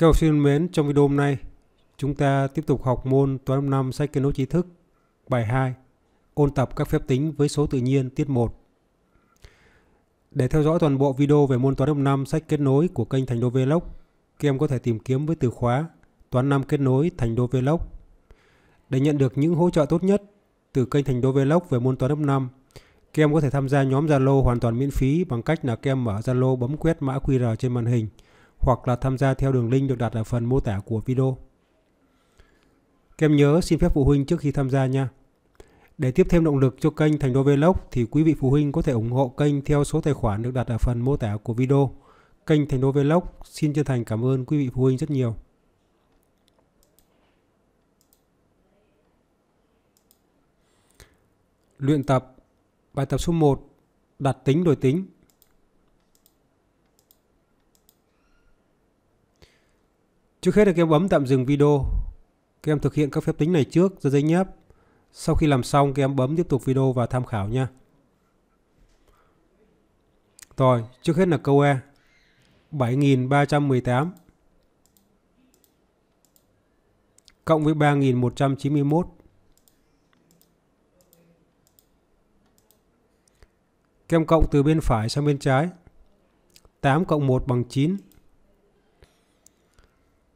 Các học sinh mến, trong video hôm nay, chúng ta tiếp tục học môn toán năm sách kết nối trí thức, bài 2, ôn tập các phép tính với số tự nhiên tiết 1. Để theo dõi toàn bộ video về môn toán năm sách kết nối của kênh Thành Đô Vlog, các em có thể tìm kiếm với từ khóa toán năm kết nối Thành Đô Vlog. Để nhận được những hỗ trợ tốt nhất từ kênh Thành Đô Vlog về môn toán lớp 5, các em có thể tham gia nhóm Zalo hoàn toàn miễn phí bằng cách là các em mở Zalo bấm quét mã QR trên màn hình – hoặc là tham gia theo đường link được đặt ở phần mô tả của video. Các em nhớ xin phép phụ huynh trước khi tham gia nha. Để tiếp thêm động lực cho kênh Thành Đô Vlog thì quý vị phụ huynh có thể ủng hộ kênh theo số tài khoản được đặt ở phần mô tả của video. Kênh Thành Đô Vlog xin chân thành cảm ơn quý vị phụ huynh rất nhiều. Luyện tập Bài tập số 1 Đặt tính đổi tính Trước hết là các em bấm tạm dừng video. Các em thực hiện các phép tính này trước rồi giấy nháp. Sau khi làm xong các em bấm tiếp tục video và tham khảo nha. Rồi, trước hết là câu E. 7318 cộng với 3191 Kem cộng từ bên phải sang bên trái 8 cộng 1 bằng 9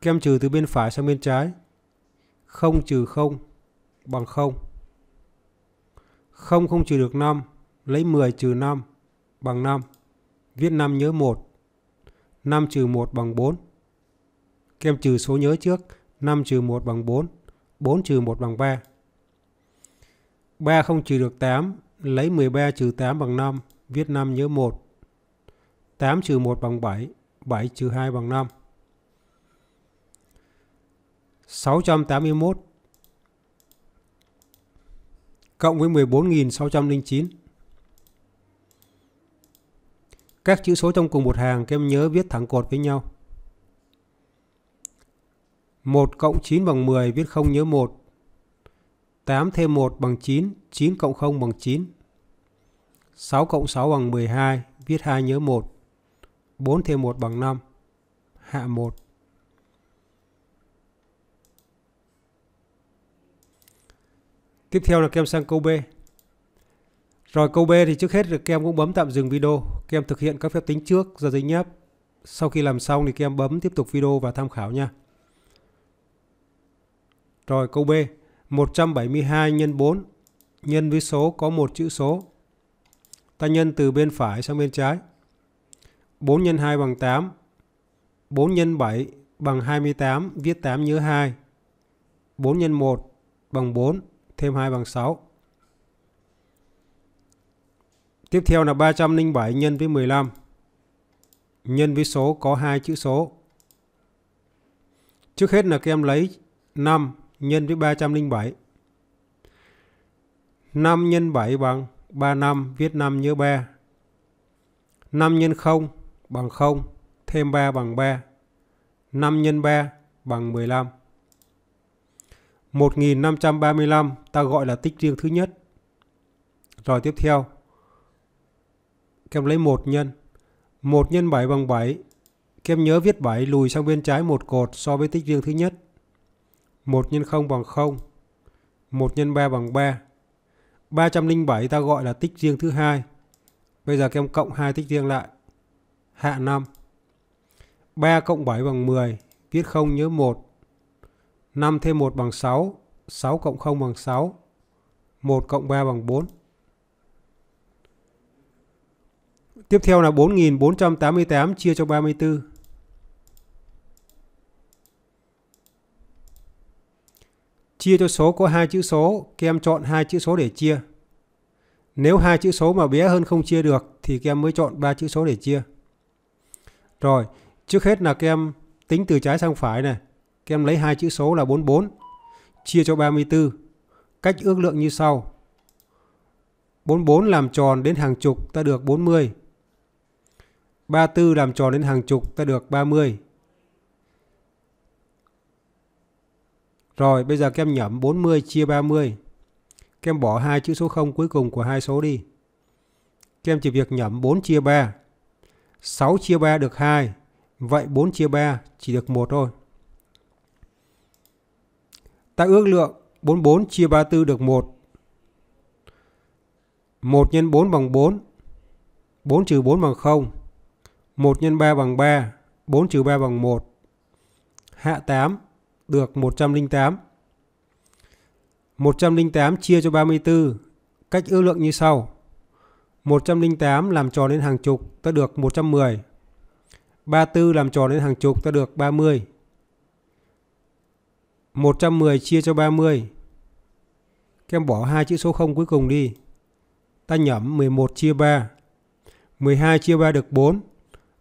Kem trừ từ bên phải sang bên trái. 0 trừ 0 bằng 0. 0 không trừ được 5, lấy 10 trừ 5 bằng 5. Viết 5 nhớ 1. 5 trừ 1 bằng 4. Kem trừ số nhớ trước, 5 trừ 1 bằng 4, 4 trừ 1 bằng 3. 3 không trừ được 8, lấy 13 trừ 8 bằng 5, viết 5 nhớ 1. 8 trừ 1 bằng 7, 7 trừ 2 bằng 5. 681 cộng với 14.609. Các chữ số trong cùng một hàng các em nhớ viết thẳng cột với nhau. 1 cộng 9 bằng 10 viết 0 nhớ 1. 8 thêm 1 bằng 9, 9 cộng 0 bằng 9. 6 cộng 6 bằng 12, viết 2 nhớ 1. 4 thêm 1 bằng 5, hạ 1. Tiếp theo là kem sang câu B. Rồi câu B thì trước hết là kem cũng bấm tạm dừng video. kem thực hiện các phép tính trước giờ giấy nháp. Sau khi làm xong thì kem bấm tiếp tục video và tham khảo nha. Rồi câu B. 172 nhân 4 nhân với số có một chữ số. Ta nhân từ bên phải sang bên trái. 4 nhân 2 bằng 8. 4 nhân 7 bằng 28, viết 8 nhớ 2. 4 nhân 1 bằng 4 thêm 2 bằng 6. Tiếp theo là 307 nhân với 15 nhân với số có hai chữ số. Trước hết là các em lấy 5 nhân với 307. 5 nhân 7 bằng 35, viết 5 nhớ 3. 5 nhân 0 bằng 0, thêm 3 bằng 3. 5 nhân 3 bằng 15. 1535 ta gọi là tích riêng thứ nhất. Rồi tiếp theo, kem lấy 1 nhân. 1 nhân 7 bằng 7. Kem nhớ viết 7 lùi sang bên trái một cột so với tích riêng thứ nhất. 1 nhân 0 bằng 0. 1 nhân 3 bằng 3. 307 ta gọi là tích riêng thứ hai. Bây giờ kem cộng 2 tích riêng lại. Hạ 5. 3 cộng 7 bằng 10. Viết 0 nhớ 1. 5 thêm 1 bằng 6, 6 cộng 0 bằng 6, 1 cộng 3 bằng 4. Tiếp theo là 4.488 chia cho 34. Chia cho số có hai chữ số, kem chọn hai chữ số để chia. Nếu hai chữ số mà bé hơn không chia được thì kem mới chọn ba chữ số để chia. Rồi, trước hết là kem tính từ trái sang phải này các em lấy hai chữ số là 44 chia cho 34. Cách ước lượng như sau. 44 làm tròn đến hàng chục ta được 40. 34 làm tròn đến hàng chục ta được 30. Rồi bây giờ các em nhẩm 40 chia 30. Các em bỏ hai chữ số 0 cuối cùng của hai số đi. Các em chỉ việc nhẩm 4 chia 3. 6 chia 3 được 2. Vậy 4 chia 3 chỉ được một thôi ta ước lượng 44 chia 34 được 1. 1 x 4 bằng 4. 4 trừ 4 bằng 0. 1 x 3 bằng 3. 4 trừ 3 bằng 1. Hạ 8 được 108. 108 chia cho 34. Cách ước lượng như sau. 108 làm tròn đến hàng chục ta được 110. 34 làm tròn đến hàng chục ta được 30. 110 chia cho 30. Các em bỏ hai chữ số 0 cuối cùng đi. Ta nhẩm 11 chia 3. 12 chia 3 được 4.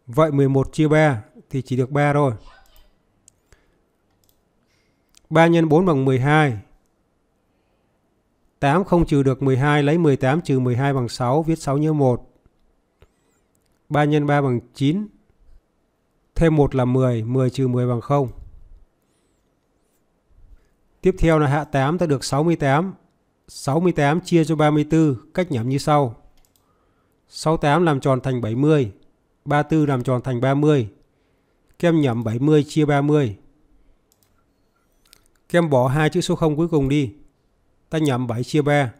Vậy 11 chia 3 thì chỉ được 3 thôi. 3 x 4 bằng 12. 8 không trừ được 12 lấy 18 trừ 12 bằng 6 viết 6 nhớ 1. 3 x 3 bằng 9. Thêm 1 là 10, 10 trừ 10 bằng 0. Tiếp theo là hạ 8 ta được 68. 68 chia cho 34, cách nhẩm như sau. 68 làm tròn thành 70, 34 làm tròn thành 30. Kem nhẩm 70 chia 30. Kem bỏ hai chữ số 0 cuối cùng đi. Ta nhẩm 7 chia 3.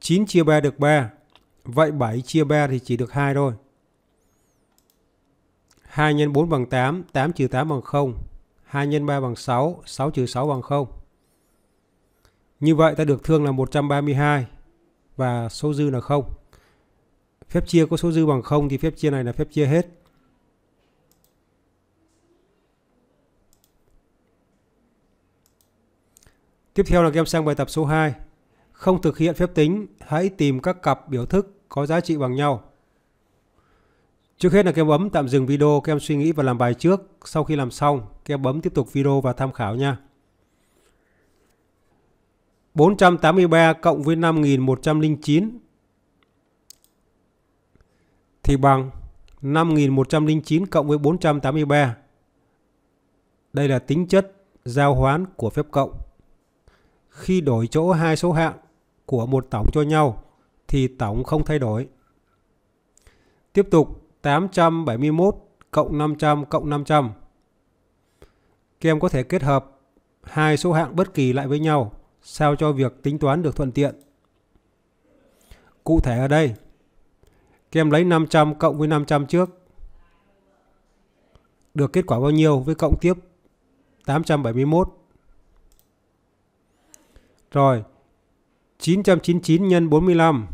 9 chia 3 được 3. Vậy 7 chia 3 thì chỉ được 2 thôi. 2 x 4 bằng 8, 8 trừ 8 bằng 0. 2 x 3 bằng 6, 6 trừ 6 bằng 0. Như vậy ta được thương là 132 và số dư là 0. Phép chia có số dư bằng 0 thì phép chia này là phép chia hết. Tiếp theo là các em sang bài tập số 2. Không thực hiện phép tính, hãy tìm các cặp biểu thức có giá trị bằng nhau. Trước hết là các bấm tạm dừng video, các em suy nghĩ và làm bài trước. Sau khi làm xong, các em bấm tiếp tục video và tham khảo nha. 483 cộng với 5109 thì bằng 5109 cộng với 483. Đây là tính chất giao hoán của phép cộng. Khi đổi chỗ hai số hạng của một tổng cho nhau thì tổng không thay đổi. Tiếp tục 871 cộng 500 cộng 500. Các em có thể kết hợp hai số hạng bất kỳ lại với nhau sao cho việc tính toán được thuận tiện. Cụ thể ở đây, các em lấy 500 cộng với 500 trước. Được kết quả bao nhiêu với cộng tiếp 871. Rồi, 999 nhân 45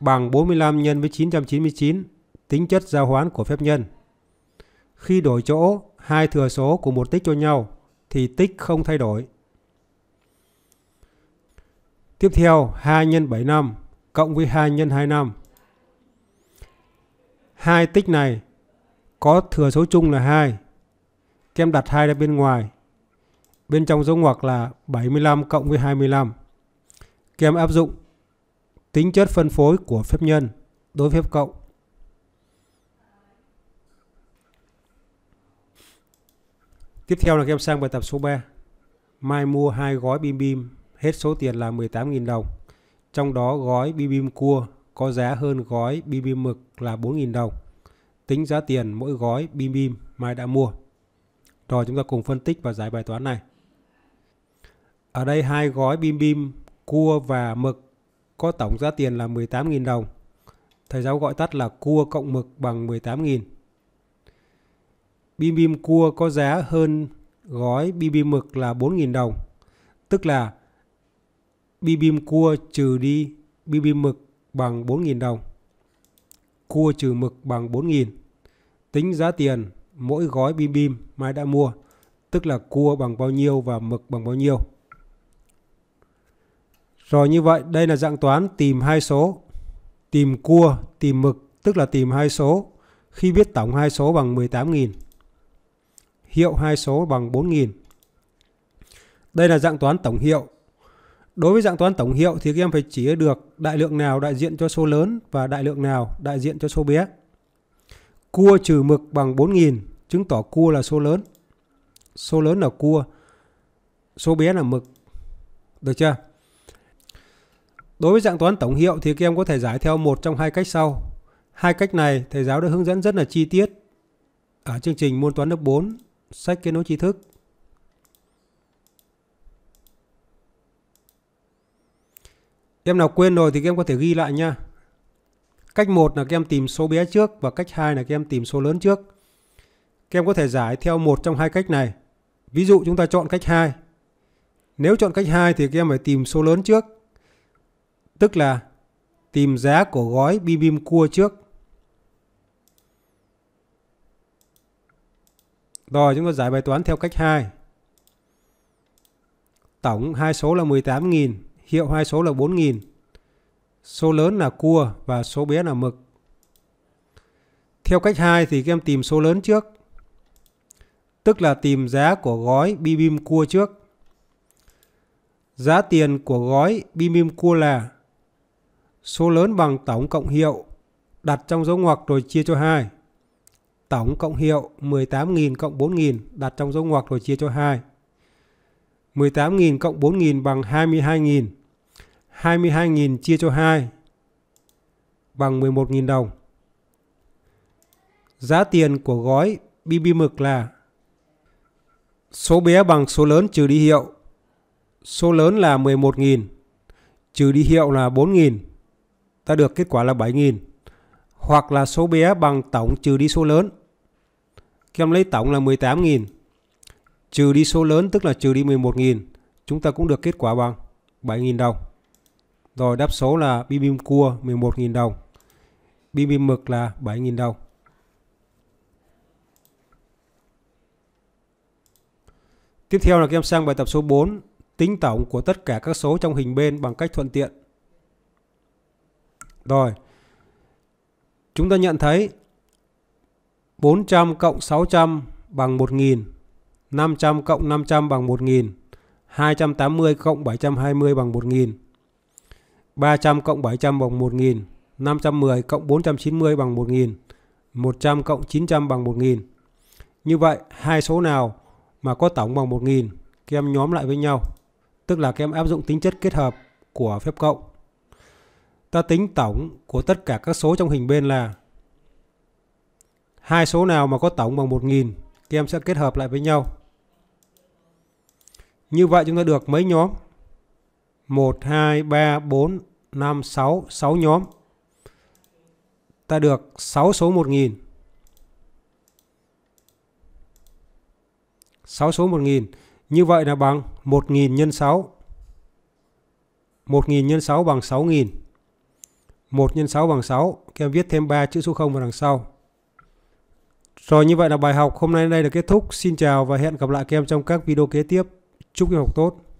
bằng 45 nhân với 999 tính chất giao hoán của phép nhân. Khi đổi chỗ hai thừa số của một tích cho nhau thì tích không thay đổi. Tiếp theo 2 nhân 7 năm cộng với 2 nhân 2 năm. Hai tích này có thừa số chung là 2. kem đặt hai ra bên ngoài. Bên trong dấu ngoặc là 75 cộng với 25. Các em áp dụng tính chất phân phối của phép nhân đối với phép cộng Tiếp theo là các em sang bài tập số 3. Mai mua hai gói bim bim, hết số tiền là 18.000 đồng. Trong đó gói bim bim cua có giá hơn gói bim bim mực là 4.000 đồng. Tính giá tiền mỗi gói bim bim Mai đã mua. Rồi chúng ta cùng phân tích và giải bài toán này. Ở đây hai gói bim bim cua và mực có tổng giá tiền là 18.000 đồng. Thầy giáo gọi tắt là cua cộng mực bằng 18.000 bim bim cua có giá hơn gói bim bim mực là 4.000 đồng. Tức là bim bim cua trừ đi bim bim mực bằng 4.000 đồng. Cua trừ mực bằng 4.000. Tính giá tiền mỗi gói bim bim Mai đã mua. Tức là cua bằng bao nhiêu và mực bằng bao nhiêu. Rồi như vậy đây là dạng toán tìm hai số. Tìm cua, tìm mực tức là tìm hai số. Khi biết tổng hai số bằng 18.000 hiệu hai số bằng 4000. Đây là dạng toán tổng hiệu. Đối với dạng toán tổng hiệu thì các em phải chỉ được đại lượng nào đại diện cho số lớn và đại lượng nào đại diện cho số bé. Cua trừ mực bằng 4000 chứng tỏ cua là số lớn. Số lớn là cua, số bé là mực. Được chưa? Đối với dạng toán tổng hiệu thì các em có thể giải theo một trong hai cách sau. Hai cách này thầy giáo đã hướng dẫn rất là chi tiết ở chương trình môn toán lớp 4 sách kết nối tri thức em nào quên rồi thì các em có thể ghi lại nha cách một là các em tìm số bé trước và cách hai là các em tìm số lớn trước các em có thể giải theo một trong hai cách này ví dụ chúng ta chọn cách hai. nếu chọn cách hai thì các em phải tìm số lớn trước tức là tìm giá của gói bim bim cua trước Rồi chúng ta giải bài toán theo cách 2. Tổng hai số là 18.000, hiệu hai số là 4.000. Số lớn là cua và số bé là mực. Theo cách 2 thì các em tìm số lớn trước. Tức là tìm giá của gói bim bim cua trước. Giá tiền của gói bim bim cua là số lớn bằng tổng cộng hiệu đặt trong dấu ngoặc rồi chia cho 2 tổng cộng hiệu 18.000 cộng 4.000 đặt trong dấu ngoặc rồi chia cho 2. 18.000 cộng 4.000 bằng 22.000. 22.000 chia cho 2 bằng 11.000 đồng. Giá tiền của gói BB mực là số bé bằng số lớn trừ đi hiệu. Số lớn là 11.000, trừ đi hiệu là 4.000. Ta được kết quả là 7.000 hoặc là số bé bằng tổng trừ đi số lớn kem lấy tổng là 18.000. Trừ đi số lớn tức là trừ đi 11.000. Chúng ta cũng được kết quả bằng 7.000 đồng. Rồi đáp số là bim bim cua 11.000 đồng. Bim bim mực là 7.000 đồng. Tiếp theo là kem sang bài tập số 4, tính tổng của tất cả các số trong hình bên bằng cách thuận tiện. Rồi, chúng ta nhận thấy 400 cộng 600 bằng 1000, 500 cộng 500 bằng 1000, 280 cộng 720 bằng 1000, 300 cộng 700 bằng 1000, 510 cộng 490 bằng 1000, 100 cộng 900 bằng 1000. Như vậy, hai số nào mà có tổng bằng 1000, các em nhóm lại với nhau, tức là các em áp dụng tính chất kết hợp của phép cộng. Ta tính tổng của tất cả các số trong hình bên là hai số nào mà có tổng bằng 1000 các em sẽ kết hợp lại với nhau như vậy chúng ta được mấy nhóm 1 2 3 4 5 6 6 nhóm ta được 6 số 1000 6 số 1000 như vậy là bằng 1000 nhân 6 1000 nhân 6 bằng 6000 1 nhân 6 bằng 6 các em viết thêm 3 chữ số 0 vào đằng sau rồi như vậy là bài học hôm nay đây là kết thúc. Xin chào và hẹn gặp lại các em trong các video kế tiếp. Chúc em học tốt.